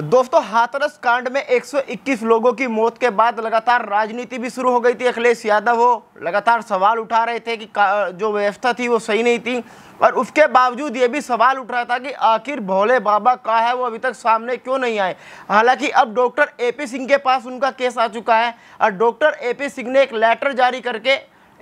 दोस्तों हाथरस कांड में 121 लोगों की मौत के बाद लगातार राजनीति भी शुरू हो गई थी अखिलेश यादव हो लगातार सवाल उठा रहे थे कि जो व्यवस्था थी वो सही नहीं थी और उसके बावजूद ये भी सवाल उठ रहा था कि आखिर भोले बाबा का है वो अभी तक सामने क्यों नहीं आए हालांकि अब डॉक्टर ए पी सिंह के पास उनका केस आ चुका है और डॉक्टर ए पी सिंह ने एक लेटर जारी करके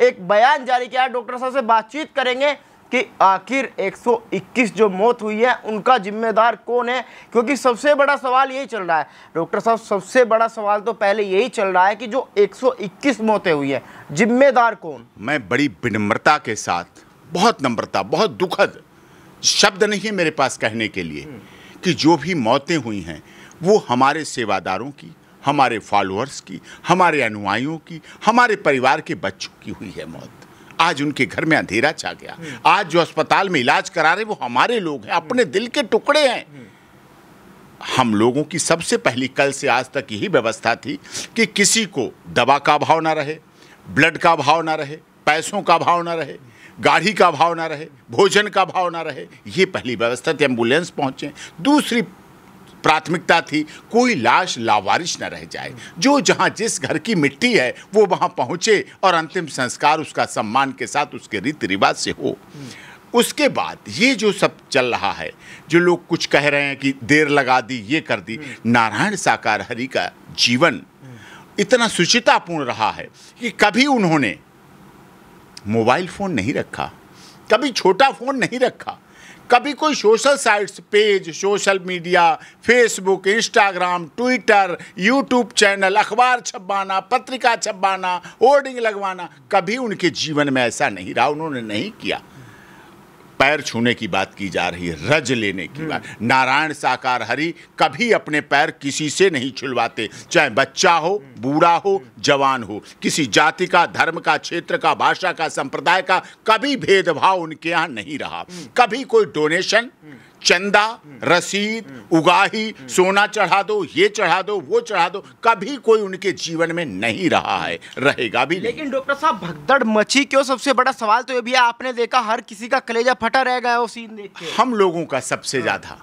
एक बयान जारी किया डॉक्टर साहब से बातचीत करेंगे कि आखिर 121 जो मौत हुई है उनका जिम्मेदार कौन है क्योंकि सबसे बड़ा सवाल यही चल रहा है डॉक्टर साहब सबसे बड़ा सवाल तो पहले यही चल रहा है कि जो 121 मौतें हुई है जिम्मेदार कौन मैं बड़ी विनम्रता के साथ बहुत नम्रता बहुत दुखद शब्द नहीं है मेरे पास कहने के लिए कि जो भी मौतें हुई हैं वो हमारे सेवादारों की हमारे फॉलोअर्स की हमारे अनुयायियों की हमारे परिवार के बच्चों की हुई है मौत आज उनके घर में अंधेरा छा गया आज जो अस्पताल में इलाज करा रहे वो हमारे लोग हैं अपने दिल के टुकड़े हैं हम लोगों की सबसे पहली कल से आज तक यही व्यवस्था थी कि किसी को दवा का अभाव ना रहे ब्लड का अभाव ना रहे पैसों का अभाव ना रहे गाड़ी का अभाव ना रहे भोजन का अभाव ना रहे ये पहली व्यवस्था थी एम्बुलेंस पहुँचें दूसरी प्राथमिकता थी कोई लाश लावारिश न रह जाए जो जहाँ जिस घर की मिट्टी है वो वहाँ पहुँचे और अंतिम संस्कार उसका सम्मान के साथ उसके रीति रिवाज से हो उसके बाद ये जो सब चल रहा है जो लोग कुछ कह रहे हैं कि देर लगा दी ये कर दी नारायण साकार हरि का जीवन इतना सुचितापूर्ण रहा है कि कभी उन्होंने मोबाइल फ़ोन नहीं रखा कभी छोटा फ़ोन नहीं रखा कभी कोई social sites page social media Facebook Instagram Twitter YouTube channel अखबार छपवाना पत्रिका छपवाना होर्डिंग लगवाना कभी उनके जीवन में ऐसा नहीं रहा उन्होंने नहीं किया पैर छूने की बात की जा रही है रज लेने की बात हम्म। नारायण साकार हरि कभी अपने पैर किसी से नहीं छुलवाते चाहे बच्चा हो बूढ़ा हो जवान हो किसी जाति का धर्म का क्षेत्र का भाषा का संप्रदाय का कभी भेदभाव उनके यहाँ नहीं रहा हम्म। कभी कोई डोनेशन हम्म। चंदा रसीद उगाही सोना चढ़ा दो ये चढ़ा दो वो चढ़ा दो कभी कोई उनके जीवन में नहीं रहा है रहेगा भी लेकिन डॉक्टर साहब भगदड़ मची क्यों सबसे बड़ा सवाल तो ये भी है आपने देखा हर किसी का कलेजा फटा रह गया वो सीन देख हम लोगों का सबसे हाँ। ज्यादा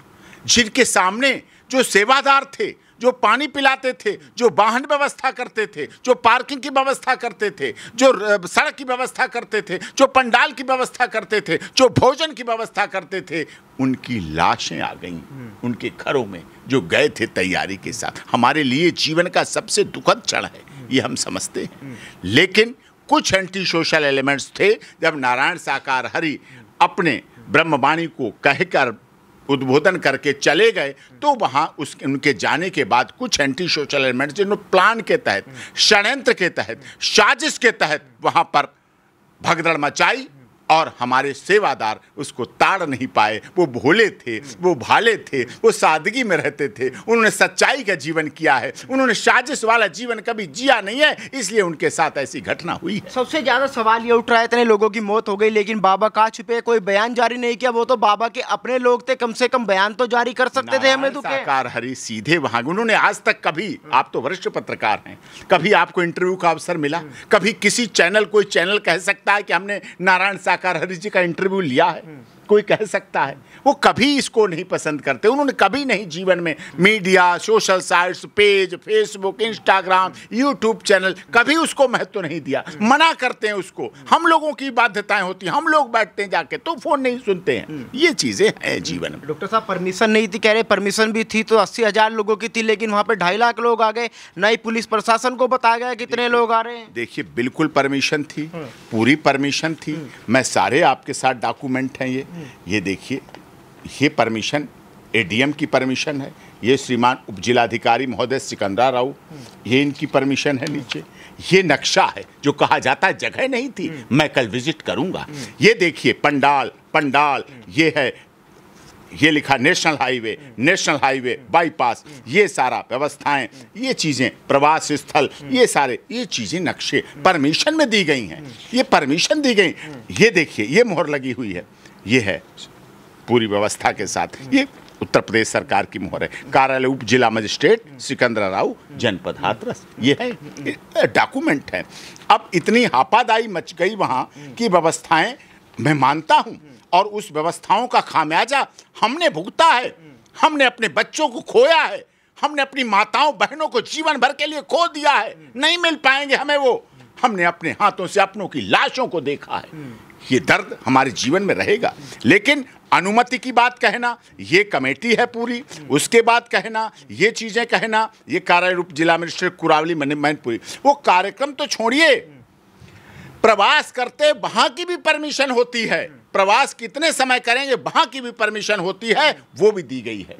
जिनके सामने जो सेवादार थे जो पानी पिलाते थे जो वाहन व्यवस्था करते थे जो पार्किंग की व्यवस्था करते थे जो सड़क की व्यवस्था करते थे जो पंडाल की व्यवस्था करते थे जो भोजन की व्यवस्था करते थे उनकी लाशें आ गईं हम्म। उनके घरों में जो गए थे तैयारी के साथ हमारे लिए जीवन का सबसे दुखद क्षण है हम्म। ये हम समझते हैं हम्म। लेकिन कुछ एंटी सोशल एलिमेंट्स थे जब नारायण साकार हरि अपने ब्रह्मवाणी को कहकर उद्बोधन करके चले गए तो वहाँ उस उनके जाने के बाद कुछ एंटी सोशल एलिमेंट जिन्होंने प्लान के तहत षडयंत्र के तहत साजिश के तहत वहाँ पर भगदड़ मचाई और हमारे सेवादार उसको ताड़ नहीं पाए वो भोले थे वो भाले थे वो सादगी में रहते थे उन्होंने सच्चाई का जीवन किया है उन्होंने साजिश वाला जीवन कभी जिया नहीं है इसलिए उनके साथ ऐसी घटना हुई है सबसे ज़्यादा सवाल ये उठ रहा है इतने लोगों की मौत हो गई लेकिन बाबा कहा छुपे कोई बयान जारी नहीं किया वो तो बाबा के अपने लोग थे कम से कम बयान तो जारी कर सकते थे हमें तो हरी सीधे वहां उन्होंने आज तक कभी आप तो वरिष्ठ पत्रकार हैं कभी आपको इंटरव्यू का अवसर मिला कभी किसी चैनल कोई चैनल कह सकता है कि हमने नारायण साह कलाकार हरीश जी का इंटरव्यू लिया है कोई कह सकता है वो कभी इसको नहीं पसंद करते उन्होंने कभी नहीं जीवन में media social sites page Facebook Instagram YouTube channel कभी उसको महत्व नहीं दिया मना करते हैं उसको हम लोगों की बाध्यताएं होती हैं हम लोग बैठते हैं जाके तो फोन नहीं सुनते हैं हम्म। ये चीज़ें हैं जीवन में डॉक्टर साहब परमिशन नहीं थी कह रहे परमिशन भी थी तो अस्सी हज़ार लोगों की थी लेकिन वहां पर ढाई लाख लोग आ गए नई पुलिस प्रशासन को बताया गया कितने लोग आ रहे हैं देखिए बिल्कुल परमिशन थी हम्म। पूरी परमिशन थी हम्म। मैं सारे आपके साथ डॉक्यूमेंट हैं ये ये देखिए ये परमिशन एडीएम की परमिशन है ये श्रीमान उप जिलाधिकारी महोदय सिकंदरा राव ये इनकी परमिशन है नीचे ये नक्शा है जो कहा जाता है जगह नहीं थी हम्म। मैं कल विजिट करूंगा हम्म। ये देखिए पंडाल पंडाल हम्म। ये है ये लिखा national highway national highway bypass ये सारा व्यवस्थाएं ये चीज़ें प्रवास स्थल ये सारे ये चीज़ें नक्शे परमिशन में दी गई हैं ये परमिशन दी गई ये देखिए ये मोहर लगी हुई है ये है पूरी व्यवस्था के साथ ये उत्तर प्रदेश सरकार की मोहर है कार्यालय उप जिला मजिस्ट्रेट सिकंदरा राव जनपद हाथरस ये है डॉक्यूमेंट है अब इतनी हापादाई मच गई वहाँ की व्यवस्थाएं मैं मानता हूँ और उस व्यवस्थाओं का खामियाजा हमने भुगता है हमने अपने बच्चों को खोया है हमने अपनी माताओं बहनों को जीवन भर के लिए खो दिया है नहीं मिल पाएंगे हमें वो हमने अपने हाथों से अपनों की लाशों को देखा है ये दर्द हमारे जीवन में रहेगा लेकिन अनुमति की बात कहना ये कमेटी है पूरी उसके बाद कहना ये चीज़ें कहना ये कार्य रूप जिला मजिस्ट्रेट कुरावली मैनपुरी वो कार्यक्रम तो छोड़िए प्रवास करते वहाँ की भी परमिशन होती है प्रवास कितने समय करेंगे वहाँ की भी परमिशन होती है वो भी दी गई है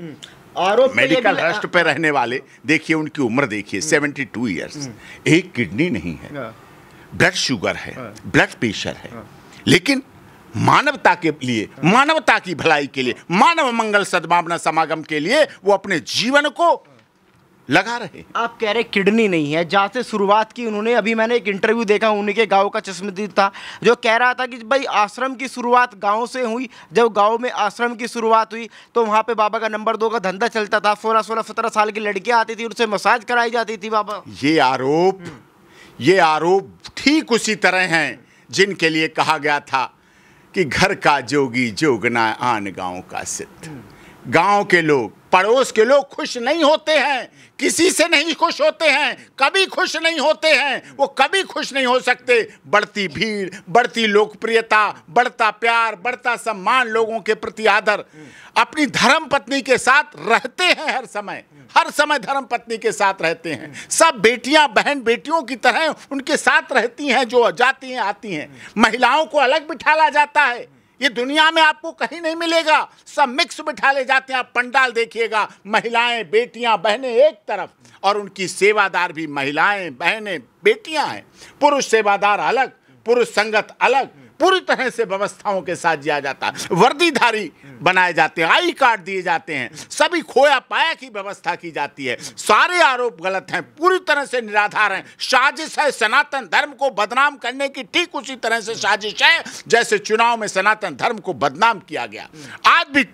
आरोप तो मेडिकल रेस्ट पे रहने वाले देखिए उनकी उम्र देखिए सेवेंटी टू ईयर्स हम्म। एक किडनी नहीं है हाँ। ब्लड शुगर है हाँ। ब्लड प्रेशर है हाँ। लेकिन मानवता के लिए मानवता की भलाई के लिए मानव मंगल सद्भावना समागम के लिए वो अपने जीवन को लगा रहे आप कह रहे किडनी नहीं है जहाँ से शुरुआत की उन्होंने अभी मैंने एक इंटरव्यू देखा उनके गांव का चश्मदीद था जो कह रहा था कि भाई आश्रम की शुरुआत गांव से हुई जब गांव में आश्रम की शुरुआत हुई तो वहाँ पे बाबा का नंबर दो का धंधा चलता था सोलह सोलह सत्रह साल की लड़कियाँ आती थी उनसे मसाज कराई जाती थी बाबा ये आरोप ये आरोप ठीक उसी तरह हैं जिनके लिए कहा गया था कि घर का जोगी जोगना आन गांव का सिद्ध गांव के लोग पड़ोस के लोग खुश नहीं होते हैं किसी से नहीं खुश होते हैं कभी खुश नहीं होते हैं वो कभी खुश नहीं हो सकते बढ़ती भीड़ बढ़ती लोकप्रियता बढ़ता प्यार बढ़ता सम्मान लोगों के प्रति आदर अपनी धर्म पत्नी के साथ रहते हैं हर समय हर समय धर्म पत्नी के साथ रहते हैं सब बेटियां बहन बेटियों की तरह उनके साथ रहती हैं जो जाती हैं आती हैं महिलाओं को अलग बिठाला जाता है ये दुनिया में आपको कहीं नहीं मिलेगा सब मिक्स बिठा ले जाते हैं आप पंडाल देखिएगा महिलाएं बेटियां बहनें एक तरफ और उनकी सेवादार भी महिलाएं बहनें बेटियां हैं पुरुष सेवादार अलग पुरुष संगत अलग पूरी तरह से व्यवस्थाओं के साथ जिया जाता है वर्दीधारी बनाए जाते हैं आई कार्ड दिए जाते हैं सभी खोया पाया की व्यवस्था की जाती है सारे आरोप गलत हैं पूरी तरह से निराधार हैं साजिश है सनातन धर्म को बदनाम करने की ठीक उसी तरह से साजिश है जैसे चुनाव में सनातन धर्म को बदनाम किया गया आज भी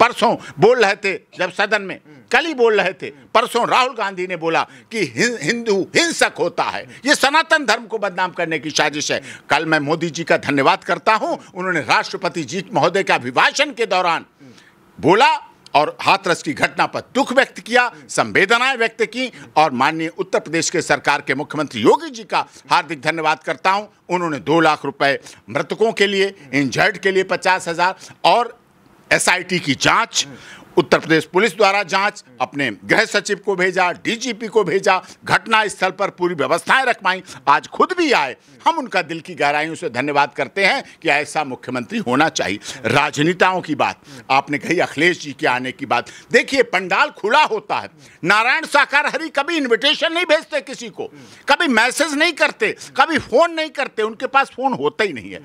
परसों बोल रहे थे जब सदन में कल ही बोल रहे थे परसों राहुल गांधी ने बोला कि हिंदू हिंसक होता है ये सनातन धर्म को बदनाम करने की साजिश है कल मैं मोदी जी का धन्यवाद करता हूं उन्होंने राष्ट्रपति जी महोदय के अभिभाषण के दौरान बोला और हाथरस की घटना पर दुख व्यक्त किया संवेदनाएं व्यक्त की और माननीय उत्तर प्रदेश के सरकार के मुख्यमंत्री योगी जी का हार्दिक धन्यवाद करता हूं उन्होंने दो लाख रुपए मृतकों के लिए इंजर्ड के लिए पचास हजार और एसआईटी की जांच उत्तर प्रदेश पुलिस द्वारा जांच अपने गृह सचिव को भेजा डीजीपी को भेजा घटना स्थल पर पूरी व्यवस्थाएं रखवाई आज खुद भी आए हम उनका दिल की गहराइयों से धन्यवाद करते हैं कि ऐसा मुख्यमंत्री होना चाहिए राजनेताओं की बात आपने कही अखिलेश जी के आने की बात देखिए पंडाल खुला होता है नारायण साकार हरी कभी इन्विटेशन नहीं भेजते किसी को कभी मैसेज नहीं करते कभी फोन नहीं करते उनके पास फोन होता ही नहीं है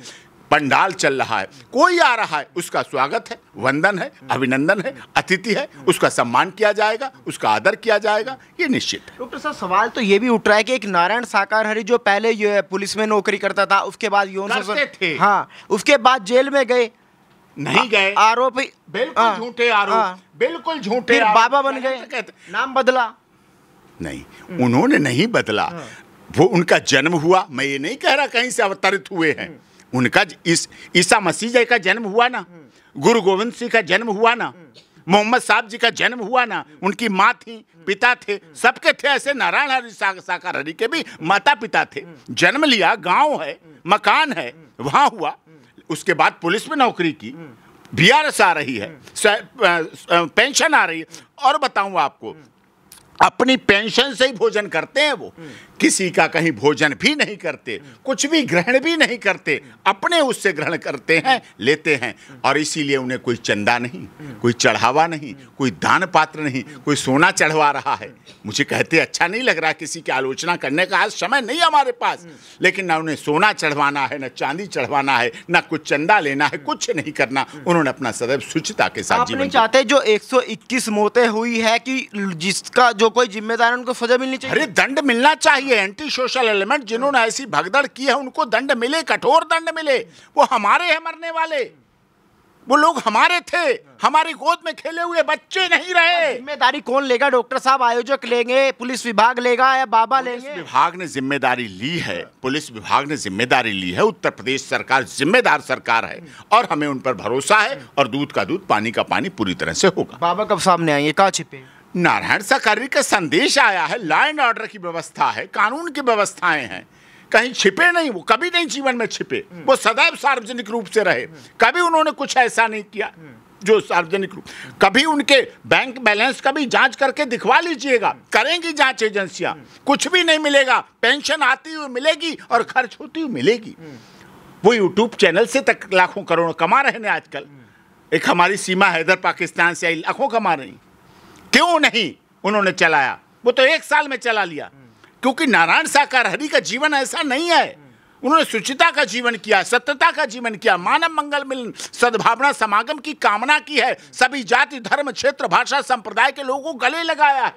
पंडाल चल रहा है कोई आ रहा है उसका स्वागत है वंदन है अभिनंदन है अतिथि है उसका सम्मान किया जाएगा उसका आदर किया जाएगा ये निश्चित है डॉक्टर साहब सवाल तो ये भी उठ रहा है कि एक नारायण साकार हरि जो पहले जो है पुलिस में नौकरी करता था उसके बाद यौन शोषण थे हाँ उसके बाद जेल में गए नहीं गए हाँ, आरोप हाँ। बिल्कुल झूठे आरोप बिल्कुल झूठे बाबा बन गए तो नाम बदला नहीं उन्होंने नहीं बदला हाँ। वो उनका जन्म हुआ मैं ये नहीं कह रहा कहीं से अवतरित हुए हैं उनका इस ईसा मसीह जी का जन्म हुआ ना गुरु गोविंद सिंह का जन्म हुआ ना मोहम्मद साहब जी का जन्म हुआ ना उनकी माँ थी पिता थे सबके थे ऐसे नारायण हरि साकार हरि के भी माता पिता थे जन्म लिया गांव है मकान है वहाँ हुआ उसके बाद पुलिस में नौकरी की बीआरएस आ रही है पेंशन आ रही है और बताऊँ आपको अपनी पेंशन से ही भोजन करते हैं वो किसी का कहीं भोजन भी नहीं करते कुछ भी ग्रहण भी नहीं करते अपने उससे ग्रहण करते हैं लेते हैं और इसीलिए उन्हें कोई चंदा नहीं कोई चढ़ावा नहीं कोई दान पात्र नहीं कोई सोना चढ़वा रहा है मुझे कहते अच्छा नहीं लग रहा किसी की आलोचना करने का आज समय नहीं हमारे पास लेकिन ना उन्हें सोना चढ़वाना है ना चांदी चढ़वाना है ना कुछ चंदा लेना है कुछ नहीं करना उन्होंने अपना सदैव शुचिता के साथ जीवन चाहते जो इक्कीस मौतें हुई है कि जिसका जो कोई जिम्मेदार है उनको सजा मिलनी चाहिए अरे दंड मिलना चाहिए ये एंटी सोशल एलिमेंट जिन्होंने ऐसी भगदड़ की है उनको दंड मिले कठोर दंड मिले वो हमारे हैं मरने वाले वो लोग हमारे थे हमारी गोद में खेले हुए बच्चे नहीं रहे जिम्मेदारी कौन लेगा डॉक्टर साहब आयोजक लेंगे पुलिस विभाग लेगा या बाबा लेंगे पुलिस विभाग ने जिम्मेदारी ली है पुलिस विभाग ने जिम्मेदारी ली है उत्तर प्रदेश सरकार जिम्मेदार सरकार है और हमें उन पर भरोसा है और दूध का दूध पानी का पानी पूरी तरह से होगा बाबा कब सामने आएंगे कहा छिपे नारायण साकर्णी का संदेश आया है लॉ एंड ऑर्डर की व्यवस्था है कानून की व्यवस्थाएं हैं कहीं छिपे नहीं वो कभी नहीं जीवन में छिपे वो सदैव सार्वजनिक रूप से रहे कभी उन्होंने कुछ ऐसा नहीं किया जो सार्वजनिक रूप कभी उनके बैंक बैलेंस का भी जांच करके दिखवा लीजिएगा करेंगी जांच एजेंसियां कुछ भी नहीं मिलेगा पेंशन आती हुई मिलेगी और खर्च होती हुई मिलेगी वो यूट्यूब चैनल से तक लाखों करोड़ों कमा रहे हैं आजकल एक हमारी सीमा हैदर पाकिस्तान से आई लाखों कमा रही क्यों नहीं उन्होंने चलाया वो तो एक साल में चला लिया हम्म। क्योंकि नारायण साकार हरि का जीवन ऐसा नहीं है हम्म। उन्होंने शुचिता का जीवन किया सत्यता का जीवन किया मानव मंगल मिलन सद्भावना समागम की कामना की है हम्म। सभी जाति धर्म क्षेत्र भाषा संप्रदाय के लोगों को गले लगाया है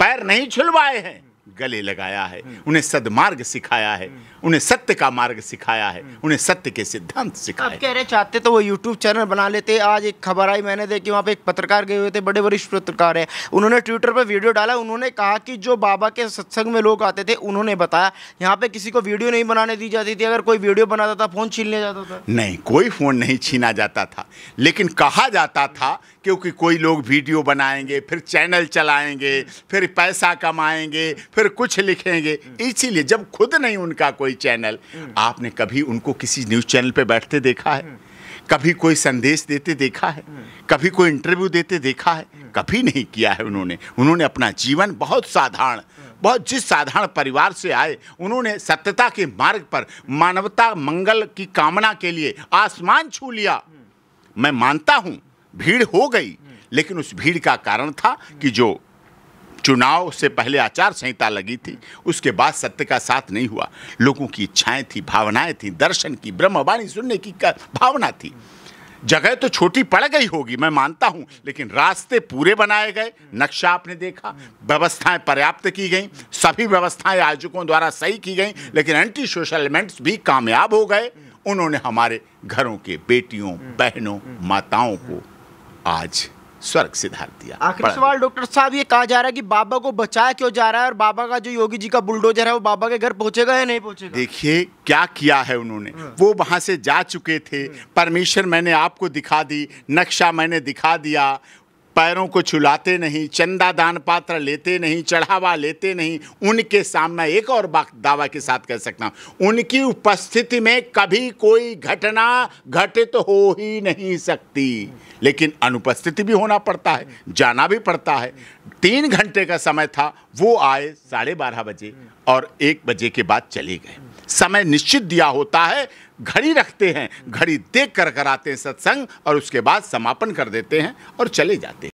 पैर नहीं छुलवाए हैं गले लगाया है हम्म। उन्हें सदमार्ग सिखाया है हम्म। उन्हें सत्य का मार्ग सिखाया है हम्म। उन्हें सत्य के सिद्धांत सिखाया आप कह रहे चाहते तो वो यूट्यूब चैनल बना लेते आज एक खबर आई मैंने देखी वहाँ पे एक पत्रकार गए हुए थे बड़े वरिष्ठ पत्रकार हैं उन्होंने ट्विटर पर वीडियो डाला उन्होंने कहा कि जो बाबा के सत्संग में लोग आते थे उन्होंने बताया यहाँ पे किसी को वीडियो नहीं बनाने दी जाती थी अगर कोई वीडियो बनाता था फ़ोन छीन लिया जाता था नहीं कोई फ़ोन नहीं छीना जाता था लेकिन कहा जाता था क्योंकि कोई लोग वीडियो बनाएंगे फिर चैनल चलाएंगे फिर पैसा कमाएंगे फिर कुछ लिखेंगे इसीलिए जब खुद नहीं उनका कोई चैनल आपने कभी उनको किसी न्यूज़ चैनल पर बैठते देखा है कभी कोई संदेश देते देखा है कभी कोई इंटरव्यू देते देखा है कभी नहीं किया है उन्होंने उन्होंने अपना जीवन बहुत साधारण बहुत जिस साधारण परिवार से आए उन्होंने सत्यता के मार्ग पर मानवता मंगल की कामना के लिए आसमान छू लिया मैं मानता हूँ भीड़ हो गई लेकिन उस भीड़ का कारण था कि जो चुनाव से पहले आचार संहिता लगी थी उसके बाद सत्य का साथ नहीं हुआ लोगों की इच्छाएं थी भावनाएं थी दर्शन की ब्रह्मवाणी सुनने की भावना थी जगह तो छोटी पड़ गई होगी मैं मानता हूं लेकिन रास्ते पूरे बनाए गए नक्शा आपने देखा व्यवस्थाएं पर्याप्त की गई सभी व्यवस्थाएं आयोजकों द्वारा सही की गई लेकिन एंटी सोशल एलिमेंट्स भी कामयाब हो गए उन्होंने हमारे घरों के बेटियों बहनों माताओं को आज स्वर्ग सिधार दिया आखिरी सवाल डॉक्टर साहब ये कहा जा रहा है कि बाबा को बचाया क्यों जा रहा है और बाबा का जो योगी जी का बुलडोजर है वो बाबा के घर पहुंचेगा या नहीं पहुंचेगा देखिए क्या किया है उन्होंने हाँ। वो वहां से जा चुके थे हाँ। परमिशन मैंने आपको दिखा दी नक्शा मैंने दिखा दिया पैरों को छुलाते नहीं चंदा दान पात्र लेते नहीं चढ़ावा लेते नहीं उनके सामने एक और दावा के साथ कह सकता हूँ उनकी उपस्थिति में कभी कोई घटना घटित तो हो ही नहीं सकती लेकिन अनुपस्थिति भी होना पड़ता है जाना भी पड़ता है तीन घंटे का समय था वो आए साढ़े बारह बजे और एक बजे के बाद चले गए समय निश्चित दिया होता है घड़ी रखते हैं घड़ी देख कर कराते हैं सत्संग और उसके बाद समापन कर देते हैं और चले जाते हैं